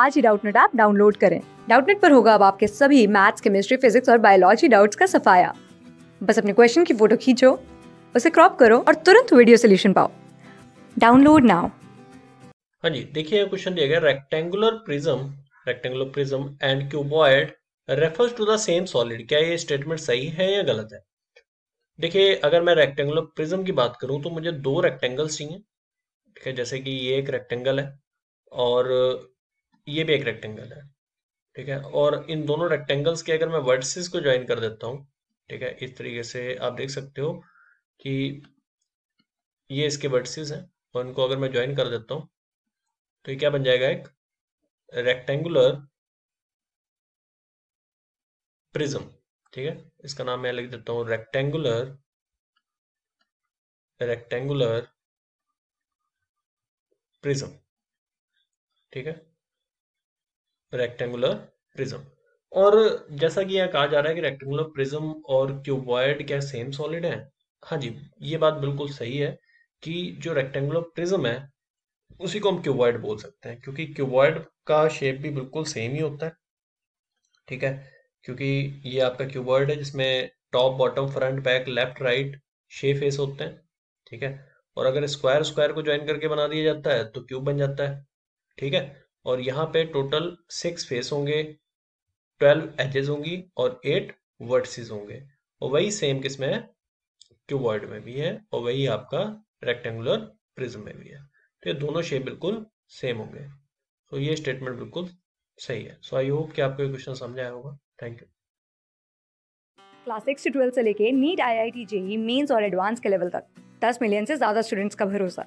आज ही Doubtnut app download करें डाउटनेट पर होगा अब आपके सभी मैथ्स केमिस्ट्री फिजिक्स और बायोलॉजी डाउट्स का सफाया बस अपने क्वेश्चन की फोटो खींचो उसे क्रॉप करो और तुरंत वीडियो सोल्यूशन पाओ डाउनलोड नाउ हाँ जी देखिए क्वेश्चन दिया गया rectangular prism rectangular prism and cuboid refers to the same solid क्या ये स्टेटमेंट सही है या गलत है देखिए अगर मैं रेक्टेंगुलर प्रिज्म की बात करूं तो मुझे दो रेक्टेंगल्स चाहिए ठीक है जैसे कि ये एक रेक्टेंगल है और ये भी एक रेक्टेंगल है ठीक है और इन दोनों रेक्टेंगल्स के अगर मैं वर्टिसेस को ज्वाइन कर देता हूँ ठीक है इस तरीके से आप देख सकते हो कि ये इसके वर्टिसेस हैं और इनको अगर मैं ज्वाइन कर देता हूँ तो ये क्या बन जाएगा एक रेक्टेंगुलर प्रिज्म ठीक है इसका नाम मैं लिख देता हूँ रेक्टेंगुलर रेक्टेंगुलर प्रिज्म ठीक है रेक्टेंगुलर प्रिज्म और जैसा कि यहाँ कहा जा रहा है कि रेक्टेंगुलर प्रिज्म और क्यूबॉयड क्या सेम सॉलिड है हाँ जी ये बात बिल्कुल सही है कि जो रेक्टेंगुलर प्रिज्म है उसी को हम क्यूबॉयड बोल सकते हैं क्योंकि क्यूबॉयड का शेप भी बिल्कुल सेम ही होता है ठीक है क्योंकि ये आपका क्यूबॉयड है जिसमें top bottom front back left right छह फेस होते हैं ठीक है और अगर स्क्वायर स्क्वायर को ज्वाइन करके बना दिया जाता है तो क्यूब बन जाता है ठीक है और यहाँ पे टोटल सिक्स फेस होंगे ट्वेल्व एजेस होंगी और एट वर्टिसेस होंगे और वही सेम किस में है क्यूबॉइड में भी है और वही आपका रेक्टेंगुलर प्रिज्म में भी है तो ये दोनों शेप बिल्कुल सेम होंगे तो ये स्टेटमेंट बिल्कुल सही है सो आई होप कि आपको ये क्वेश्चन समझ आया होगा थैंक यू क्लास सिक्स से ट्वेल्थ से लेके NEET I I T JEE mains और एडवांस के लेवल तक दस मिलियन से ज़्यादा स्टूडेंट्स का भरोसा